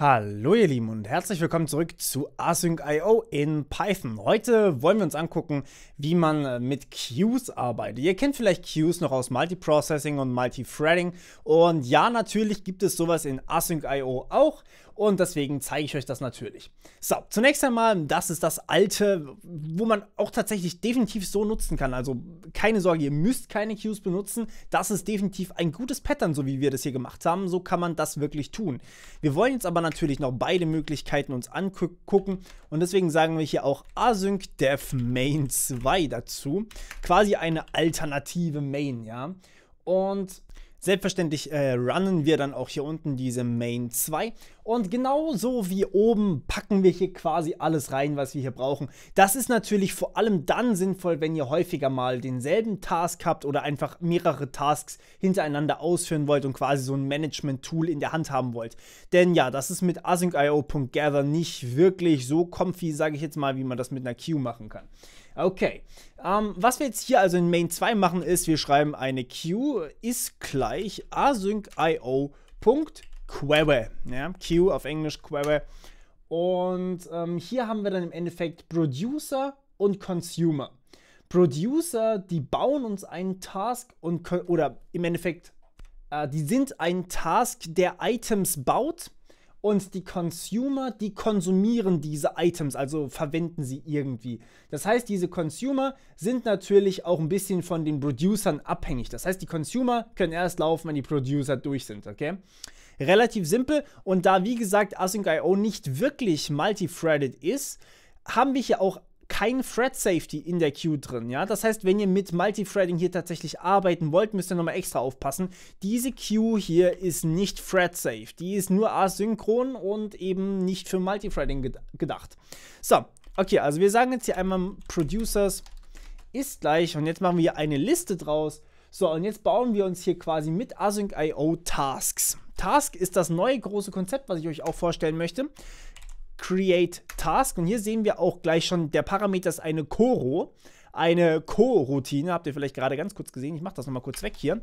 Hallo ihr Lieben und herzlich willkommen zurück zu Async.io in Python. Heute wollen wir uns angucken, wie man äh, mit Queues arbeitet. Ihr kennt vielleicht Queues noch aus Multiprocessing und Multithreading und ja, natürlich gibt es sowas in Async.io auch und deswegen zeige ich euch das natürlich. So, zunächst einmal, das ist das alte, wo man auch tatsächlich definitiv so nutzen kann. Also keine Sorge, ihr müsst keine Cues benutzen. Das ist definitiv ein gutes Pattern, so wie wir das hier gemacht haben. So kann man das wirklich tun. Wir wollen jetzt aber natürlich noch beide Möglichkeiten uns angucken und deswegen sagen wir hier auch Async Dev Main 2 dazu. Quasi eine alternative Main, ja. Und Selbstverständlich äh, runnen wir dann auch hier unten diese Main 2 und genauso wie oben packen wir hier quasi alles rein, was wir hier brauchen. Das ist natürlich vor allem dann sinnvoll, wenn ihr häufiger mal denselben Task habt oder einfach mehrere Tasks hintereinander ausführen wollt und quasi so ein Management-Tool in der Hand haben wollt. Denn ja, das ist mit asyncio.gather nicht wirklich so comfy, sage ich jetzt mal, wie man das mit einer Queue machen kann. Okay. Ähm, was wir jetzt hier also in Main 2 machen, ist, wir schreiben eine Queue ist gleich async.io.query. Ja, Q auf Englisch query. Und ähm, hier haben wir dann im Endeffekt Producer und Consumer. Producer, die bauen uns einen Task und oder im Endeffekt, äh, die sind ein Task, der Items baut und die Consumer, die konsumieren diese Items, also verwenden sie irgendwie. Das heißt, diese Consumer sind natürlich auch ein bisschen von den Producern abhängig. Das heißt, die Consumer können erst laufen, wenn die Producer durch sind, okay? Relativ simpel und da, wie gesagt, Async.io nicht wirklich multithreaded ist, haben wir hier auch kein Thread Safety in der Queue drin. Ja? Das heißt, wenn ihr mit Multithreading hier tatsächlich arbeiten wollt, müsst ihr nochmal extra aufpassen. Diese Queue hier ist nicht Thread Safe. Die ist nur asynchron und eben nicht für Multithreading gedacht. So, okay, also wir sagen jetzt hier einmal Producers ist gleich und jetzt machen wir hier eine Liste draus. So, und jetzt bauen wir uns hier quasi mit Async.io Tasks. Task ist das neue große Konzept, was ich euch auch vorstellen möchte create task. Und hier sehen wir auch gleich schon, der Parameter ist eine Koro. eine Co-Routine. Habt ihr vielleicht gerade ganz kurz gesehen. Ich mache das nochmal kurz weg hier.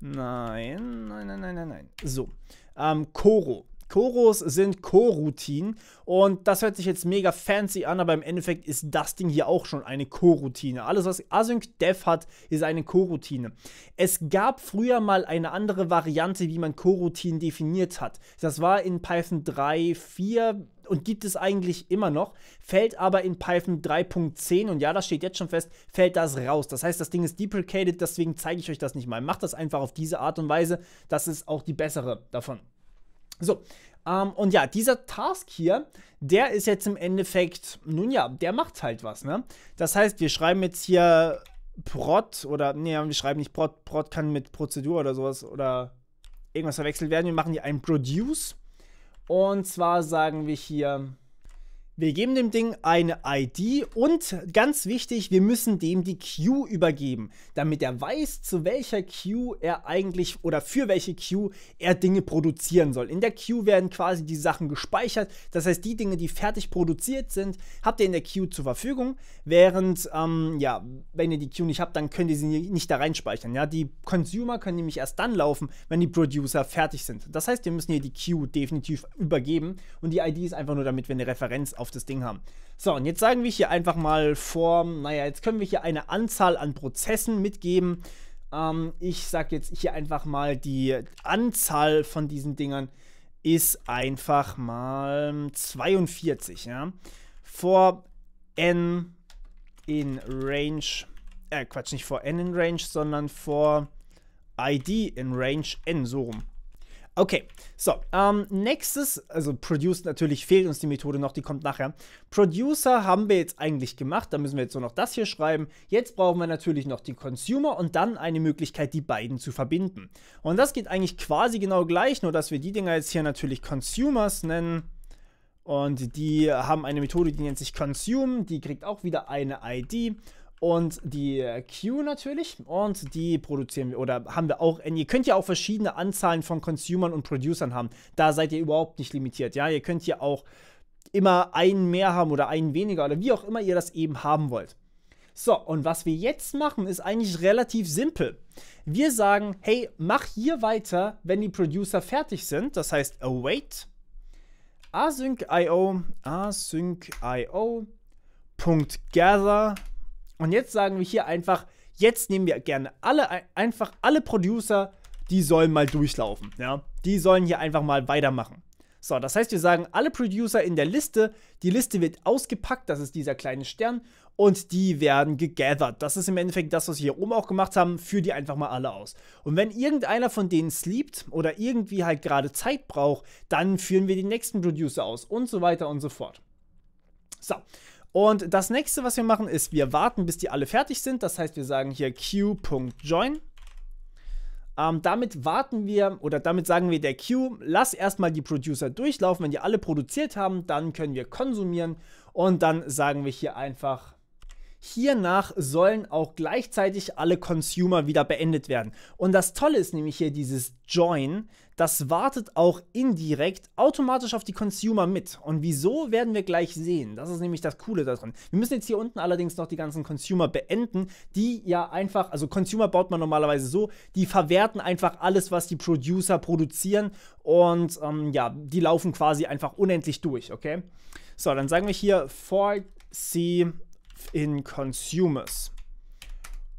Nein, nein, nein, nein, nein, nein. So, ähm, Coro. Koros sind Coroutinen und das hört sich jetzt mega fancy an, aber im Endeffekt ist das Ding hier auch schon eine Coroutine. Alles, was Async Dev hat, ist eine Coroutine. Es gab früher mal eine andere Variante, wie man Coroutinen definiert hat. Das war in Python 3, 4, und gibt es eigentlich immer noch, fällt aber in Python 3.10 und ja, das steht jetzt schon fest, fällt das raus. Das heißt, das Ding ist deprecated, deswegen zeige ich euch das nicht mal. Macht das einfach auf diese Art und Weise, das ist auch die bessere davon. So, ähm, und ja, dieser Task hier, der ist jetzt im Endeffekt, nun ja, der macht halt was, ne? Das heißt, wir schreiben jetzt hier prot oder, ne, wir schreiben nicht prot, prot kann mit Prozedur oder sowas oder irgendwas verwechselt werden. Wir machen hier ein produce und zwar sagen wir hier wir geben dem Ding eine ID und ganz wichtig, wir müssen dem die Queue übergeben, damit er weiß, zu welcher Queue er eigentlich oder für welche Queue er Dinge produzieren soll. In der Queue werden quasi die Sachen gespeichert, das heißt, die Dinge, die fertig produziert sind, habt ihr in der Queue zur Verfügung, während, ähm, ja, wenn ihr die Queue nicht habt, dann könnt ihr sie nicht da reinspeichern. Ja, die Consumer können nämlich erst dann laufen, wenn die Producer fertig sind. Das heißt, wir müssen hier die Queue definitiv übergeben und die ID ist einfach nur damit wir eine Referenz auf auf das Ding haben. So, und jetzt sagen wir hier einfach mal vor, naja, jetzt können wir hier eine Anzahl an Prozessen mitgeben. Ähm, ich sage jetzt hier einfach mal, die Anzahl von diesen Dingern ist einfach mal 42, ja. Vor n in Range, äh, Quatsch, nicht vor n in Range, sondern vor id in Range n, so rum. Okay, so, ähm, nächstes, also Produce natürlich fehlt uns die Methode noch, die kommt nachher. Producer haben wir jetzt eigentlich gemacht, da müssen wir jetzt nur noch das hier schreiben. Jetzt brauchen wir natürlich noch die Consumer und dann eine Möglichkeit, die beiden zu verbinden. Und das geht eigentlich quasi genau gleich, nur dass wir die Dinger jetzt hier natürlich Consumers nennen. Und die haben eine Methode, die nennt sich Consume, die kriegt auch wieder eine ID und die Q natürlich. Und die produzieren wir oder haben wir auch. Ihr könnt ja auch verschiedene Anzahlen von Consumern und Producern haben. Da seid ihr überhaupt nicht limitiert. Ja, ihr könnt ja auch immer einen mehr haben oder einen weniger oder wie auch immer ihr das eben haben wollt. So, und was wir jetzt machen, ist eigentlich relativ simpel. Wir sagen, hey, mach hier weiter, wenn die Producer fertig sind. Das heißt, await oh, async.io async.io.gather und jetzt sagen wir hier einfach, jetzt nehmen wir gerne alle, einfach alle Producer, die sollen mal durchlaufen. Ja? Die sollen hier einfach mal weitermachen. So, das heißt, wir sagen, alle Producer in der Liste, die Liste wird ausgepackt, das ist dieser kleine Stern, und die werden gegathert. Das ist im Endeffekt das, was wir hier oben auch gemacht haben, für die einfach mal alle aus. Und wenn irgendeiner von denen sleept oder irgendwie halt gerade Zeit braucht, dann führen wir den nächsten Producer aus und so weiter und so fort. So, und das nächste, was wir machen, ist, wir warten, bis die alle fertig sind. Das heißt, wir sagen hier queue.join. Ähm, damit warten wir oder damit sagen wir der Queue, lass erstmal die Producer durchlaufen. Wenn die alle produziert haben, dann können wir konsumieren und dann sagen wir hier einfach Hiernach sollen auch gleichzeitig alle Consumer wieder beendet werden. Und das Tolle ist nämlich hier dieses Join, das wartet auch indirekt automatisch auf die Consumer mit. Und wieso werden wir gleich sehen. Das ist nämlich das Coole daran. Wir müssen jetzt hier unten allerdings noch die ganzen Consumer beenden, die ja einfach, also Consumer baut man normalerweise so, die verwerten einfach alles, was die Producer produzieren und ähm, ja, die laufen quasi einfach unendlich durch, okay? So, dann sagen wir hier for C in Consumers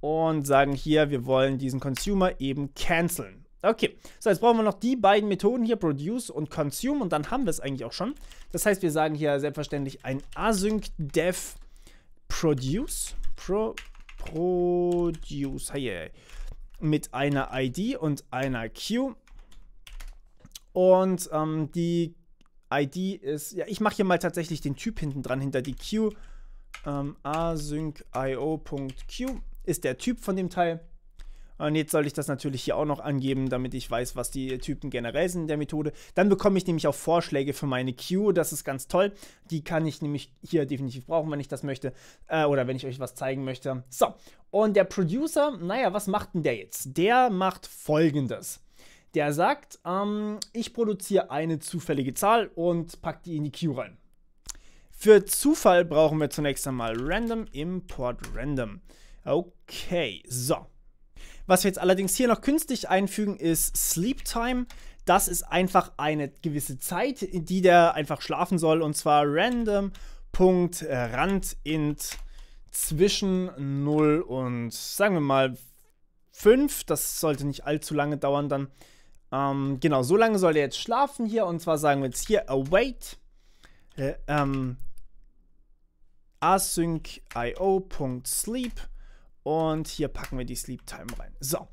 und sagen hier, wir wollen diesen Consumer eben canceln. Okay, so jetzt brauchen wir noch die beiden Methoden hier, Produce und Consume und dann haben wir es eigentlich auch schon. Das heißt, wir sagen hier selbstverständlich ein async dev produce, pro, produce hey, mit einer ID und einer Queue und ähm, die ID ist, ja ich mache hier mal tatsächlich den Typ hinten dran, hinter die Queue ähm, async.io.q ist der Typ von dem Teil. Und jetzt soll ich das natürlich hier auch noch angeben, damit ich weiß, was die Typen generell sind in der Methode. Dann bekomme ich nämlich auch Vorschläge für meine Queue. Das ist ganz toll. Die kann ich nämlich hier definitiv brauchen, wenn ich das möchte. Äh, oder wenn ich euch was zeigen möchte. So, und der Producer, naja, was macht denn der jetzt? Der macht folgendes. Der sagt, ähm, ich produziere eine zufällige Zahl und packe die in die Queue rein. Für Zufall brauchen wir zunächst einmal random import random. Okay, so. Was wir jetzt allerdings hier noch künstlich einfügen ist Sleep Time. Das ist einfach eine gewisse Zeit, in die der einfach schlafen soll und zwar random.randint äh, zwischen 0 und sagen wir mal 5. Das sollte nicht allzu lange dauern dann. Ähm, genau, so lange soll er jetzt schlafen hier und zwar sagen wir jetzt hier await äh, ähm, async.io.sleep und hier packen wir die Sleep Time rein. So.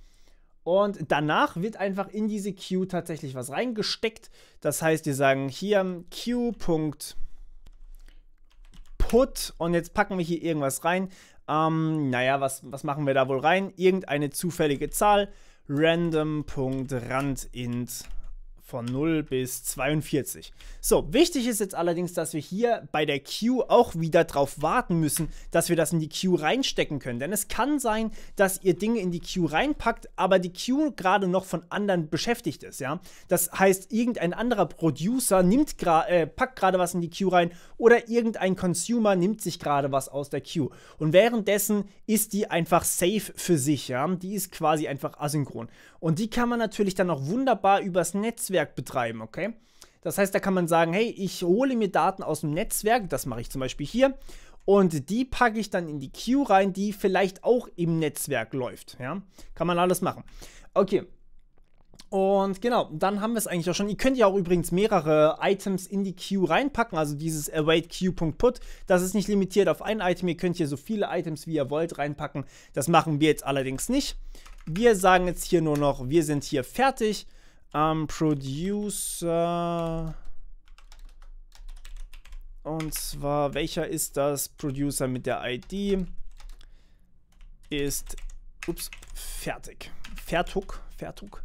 Und danach wird einfach in diese Queue tatsächlich was reingesteckt. Das heißt, wir sagen hier Queue.put und jetzt packen wir hier irgendwas rein. Ähm, naja, was, was machen wir da wohl rein? Irgendeine zufällige Zahl. Random.randint von 0 bis 42. So, wichtig ist jetzt allerdings, dass wir hier bei der Queue auch wieder drauf warten müssen, dass wir das in die Queue reinstecken können. Denn es kann sein, dass ihr Dinge in die Queue reinpackt, aber die Queue gerade noch von anderen beschäftigt ist, ja. Das heißt, irgendein anderer Producer nimmt äh, packt gerade was in die Queue rein oder irgendein Consumer nimmt sich gerade was aus der Queue. Und währenddessen ist die einfach safe für sich, ja. Die ist quasi einfach asynchron. Und die kann man natürlich dann auch wunderbar übers Netzwerk betreiben, okay? Das heißt, da kann man sagen, hey, ich hole mir Daten aus dem Netzwerk, das mache ich zum Beispiel hier, und die packe ich dann in die Queue rein, die vielleicht auch im Netzwerk läuft. Ja? Kann man alles machen. Okay. Und genau, dann haben wir es eigentlich auch schon. Ihr könnt ja auch übrigens mehrere Items in die Queue reinpacken, also dieses await queue.put. Das ist nicht limitiert auf ein Item. Ihr könnt hier so viele Items wie ihr wollt reinpacken. Das machen wir jetzt allerdings nicht. Wir sagen jetzt hier nur noch, wir sind hier fertig. Ähm, Producer. Und zwar, welcher ist das? Producer mit der ID ist, ups, fertig. Fertug, Fertug.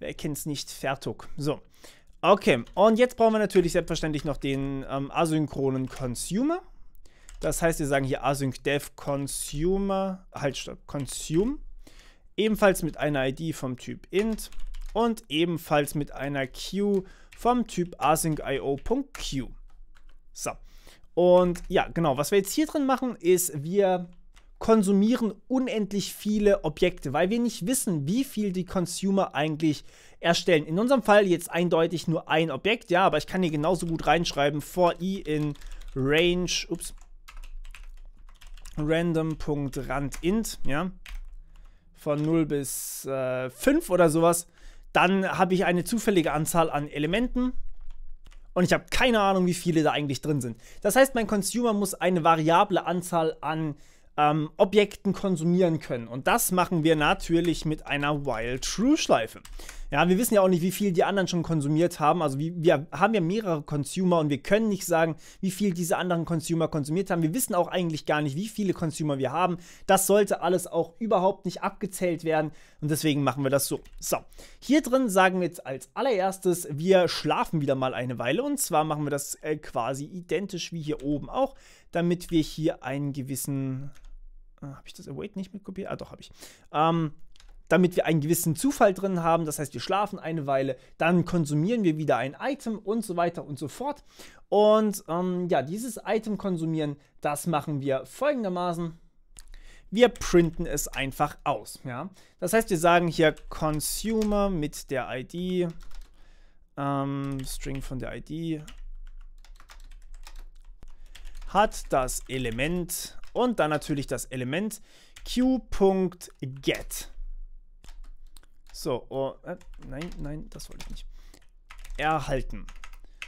Wer kennt es nicht? Fertug. So. Okay, und jetzt brauchen wir natürlich selbstverständlich noch den ähm, asynchronen Consumer. Das heißt, wir sagen hier async dev consumer, halt stopp, consume ebenfalls mit einer ID vom Typ int und ebenfalls mit einer Queue vom Typ asyncio.q. So. Und ja, genau, was wir jetzt hier drin machen, ist, wir konsumieren unendlich viele Objekte, weil wir nicht wissen, wie viel die Consumer eigentlich erstellen. In unserem Fall jetzt eindeutig nur ein Objekt, ja, aber ich kann hier genauso gut reinschreiben, for i in range, ups, random.randint, ja, von 0 bis äh, 5 oder sowas, dann habe ich eine zufällige Anzahl an Elementen und ich habe keine Ahnung, wie viele da eigentlich drin sind. Das heißt, mein Consumer muss eine variable Anzahl an ähm, Objekten konsumieren können und das machen wir natürlich mit einer While-True-Schleife. Ja, wir wissen ja auch nicht, wie viel die anderen schon konsumiert haben. Also wir, wir haben ja mehrere Consumer und wir können nicht sagen, wie viel diese anderen Consumer konsumiert haben. Wir wissen auch eigentlich gar nicht, wie viele Consumer wir haben. Das sollte alles auch überhaupt nicht abgezählt werden und deswegen machen wir das so. So, hier drin sagen wir jetzt als allererstes, wir schlafen wieder mal eine Weile und zwar machen wir das äh, quasi identisch wie hier oben auch, damit wir hier einen gewissen... Ah, habe ich das Await nicht mitkopiert? Ah, doch, habe ich. Ähm, damit wir einen gewissen Zufall drin haben. Das heißt, wir schlafen eine Weile, dann konsumieren wir wieder ein Item und so weiter und so fort. Und ähm, ja, dieses Item konsumieren, das machen wir folgendermaßen. Wir printen es einfach aus. Ja? Das heißt, wir sagen hier Consumer mit der ID, ähm, String von der ID, hat das Element und dann natürlich das Element q.get. So, oh, äh, nein, nein, das wollte ich nicht. Erhalten.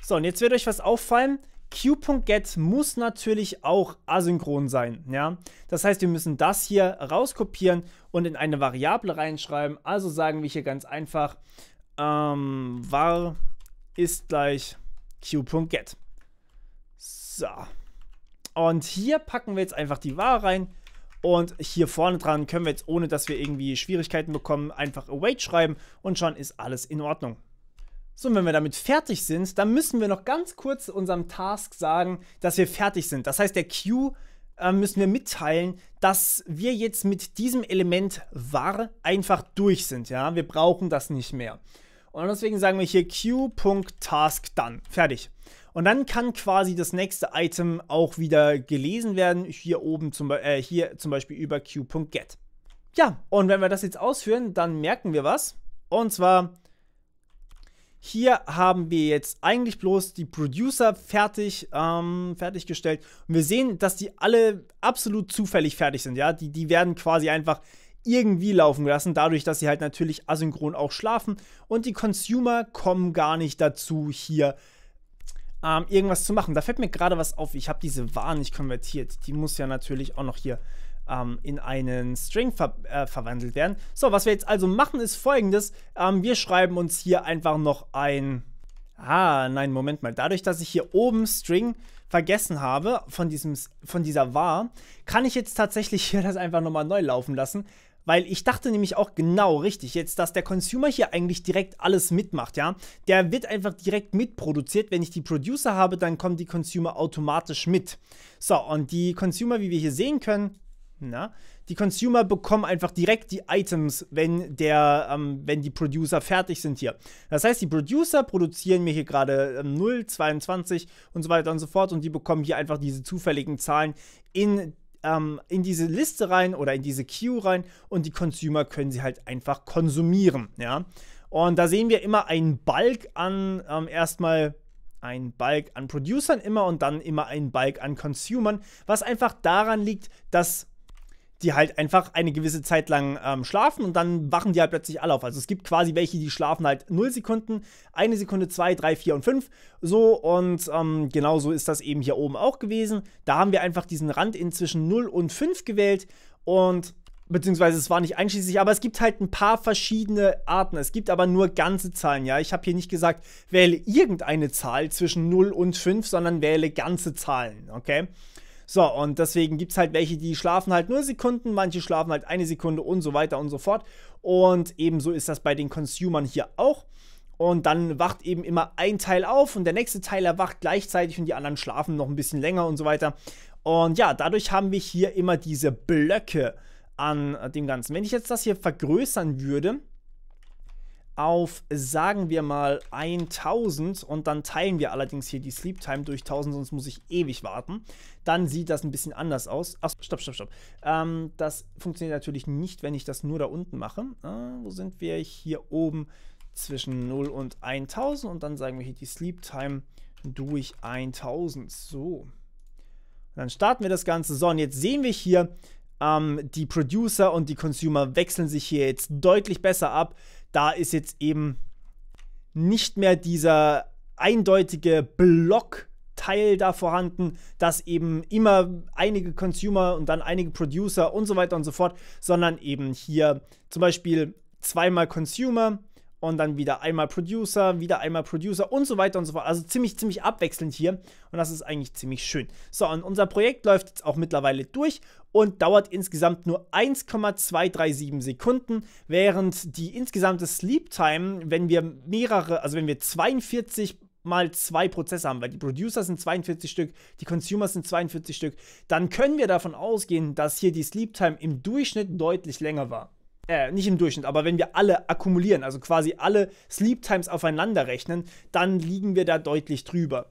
So, und jetzt wird euch was auffallen. Q.get muss natürlich auch asynchron sein. Ja? Das heißt, wir müssen das hier rauskopieren und in eine Variable reinschreiben. Also sagen wir hier ganz einfach, ähm, var ist gleich q.get. So. Und hier packen wir jetzt einfach die var rein und hier vorne dran können wir jetzt, ohne dass wir irgendwie Schwierigkeiten bekommen, einfach Await schreiben und schon ist alles in Ordnung. So, und wenn wir damit fertig sind, dann müssen wir noch ganz kurz unserem Task sagen, dass wir fertig sind. Das heißt, der Queue äh, müssen wir mitteilen, dass wir jetzt mit diesem Element var einfach durch sind. Ja, wir brauchen das nicht mehr. Und deswegen sagen wir hier q.task dann. Fertig. Und dann kann quasi das nächste Item auch wieder gelesen werden, hier oben zum, äh, hier zum Beispiel über Q.get. Ja, und wenn wir das jetzt ausführen, dann merken wir was. Und zwar, hier haben wir jetzt eigentlich bloß die Producer fertig, ähm, fertiggestellt. Und wir sehen, dass die alle absolut zufällig fertig sind. Ja, die, die werden quasi einfach irgendwie laufen gelassen, dadurch, dass sie halt natürlich asynchron auch schlafen. Und die Consumer kommen gar nicht dazu, hier zu ähm, irgendwas zu machen. Da fällt mir gerade was auf. Ich habe diese var nicht konvertiert. Die muss ja natürlich auch noch hier ähm, in einen String ver äh, verwandelt werden. So, was wir jetzt also machen, ist folgendes. Ähm, wir schreiben uns hier einfach noch ein... Ah, nein, Moment mal. Dadurch, dass ich hier oben String vergessen habe von, diesem, von dieser var, kann ich jetzt tatsächlich hier das einfach nochmal neu laufen lassen weil ich dachte nämlich auch genau richtig jetzt, dass der Consumer hier eigentlich direkt alles mitmacht, ja. Der wird einfach direkt mitproduziert. Wenn ich die Producer habe, dann kommen die Consumer automatisch mit. So, und die Consumer, wie wir hier sehen können, na, die Consumer bekommen einfach direkt die Items, wenn, der, ähm, wenn die Producer fertig sind hier. Das heißt, die Producer produzieren mir hier gerade ähm, 0, 22 und so weiter und so fort und die bekommen hier einfach diese zufälligen Zahlen in ähm, in diese Liste rein oder in diese Queue rein und die Consumer können sie halt einfach konsumieren. Ja? Und da sehen wir immer einen Balk an ähm, erstmal einen Balk an Producern immer und dann immer einen Balk an Consumern, was einfach daran liegt, dass die halt einfach eine gewisse Zeit lang ähm, schlafen und dann wachen die halt plötzlich alle auf. Also es gibt quasi welche, die schlafen halt 0 Sekunden, 1 Sekunde, 2, 3, 4 und 5. So und ähm, genau so ist das eben hier oben auch gewesen. Da haben wir einfach diesen Rand inzwischen 0 und 5 gewählt und beziehungsweise es war nicht einschließlich, aber es gibt halt ein paar verschiedene Arten. Es gibt aber nur ganze Zahlen, ja. Ich habe hier nicht gesagt, wähle irgendeine Zahl zwischen 0 und 5, sondern wähle ganze Zahlen, okay? So, und deswegen gibt es halt welche, die schlafen halt nur Sekunden, manche schlafen halt eine Sekunde und so weiter und so fort. Und ebenso ist das bei den Consumern hier auch. Und dann wacht eben immer ein Teil auf und der nächste Teil erwacht gleichzeitig und die anderen schlafen noch ein bisschen länger und so weiter. Und ja, dadurch haben wir hier immer diese Blöcke an dem Ganzen. Wenn ich jetzt das hier vergrößern würde, auf, sagen wir mal, 1000 und dann teilen wir allerdings hier die Sleep Time durch 1000, sonst muss ich ewig warten. Dann sieht das ein bisschen anders aus. Ach, stopp, stopp, stopp. Ähm, das funktioniert natürlich nicht, wenn ich das nur da unten mache. Äh, wo sind wir? Hier oben zwischen 0 und 1000 und dann sagen wir hier die Sleep Time durch 1000. So. dann starten wir das Ganze. So, und jetzt sehen wir hier, ähm, die Producer und die Consumer wechseln sich hier jetzt deutlich besser ab da ist jetzt eben nicht mehr dieser eindeutige Blockteil da vorhanden, dass eben immer einige Consumer und dann einige Producer und so weiter und so fort, sondern eben hier zum Beispiel zweimal Consumer, und dann wieder einmal Producer, wieder einmal Producer und so weiter und so fort. Also ziemlich, ziemlich abwechselnd hier und das ist eigentlich ziemlich schön. So, und unser Projekt läuft jetzt auch mittlerweile durch und dauert insgesamt nur 1,237 Sekunden, während die insgesamte Sleep Time, wenn wir mehrere, also wenn wir 42 mal zwei Prozesse haben, weil die Producer sind 42 Stück, die Consumers sind 42 Stück, dann können wir davon ausgehen, dass hier die Sleep Time im Durchschnitt deutlich länger war äh, nicht im Durchschnitt, aber wenn wir alle akkumulieren, also quasi alle Sleep Times aufeinander rechnen, dann liegen wir da deutlich drüber.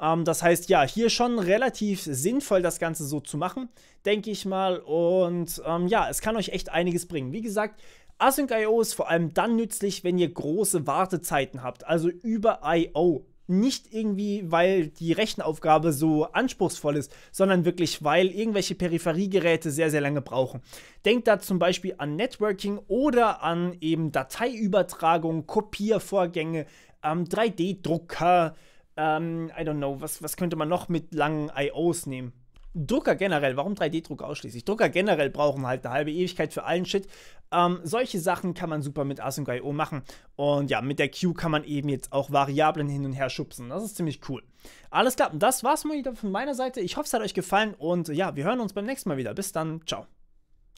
Ähm, das heißt, ja, hier schon relativ sinnvoll, das Ganze so zu machen, denke ich mal. Und ähm, ja, es kann euch echt einiges bringen. Wie gesagt, Async.io ist vor allem dann nützlich, wenn ihr große Wartezeiten habt, also über I.O nicht irgendwie, weil die Rechenaufgabe so anspruchsvoll ist, sondern wirklich, weil irgendwelche Peripheriegeräte sehr, sehr lange brauchen. Denkt da zum Beispiel an Networking oder an eben Dateiübertragung, Kopiervorgänge, ähm, 3D-Drucker, ähm, I don't know, was, was könnte man noch mit langen IOs nehmen? Drucker generell, warum 3D-Drucker ausschließlich? Drucker generell brauchen halt eine halbe Ewigkeit für allen Shit. Ähm, solche Sachen kann man super mit Async.io machen. Und ja, mit der Queue kann man eben jetzt auch Variablen hin und her schubsen. Das ist ziemlich cool. Alles klar, das war's mal wieder von meiner Seite. Ich hoffe, es hat euch gefallen und ja, wir hören uns beim nächsten Mal wieder. Bis dann, ciao.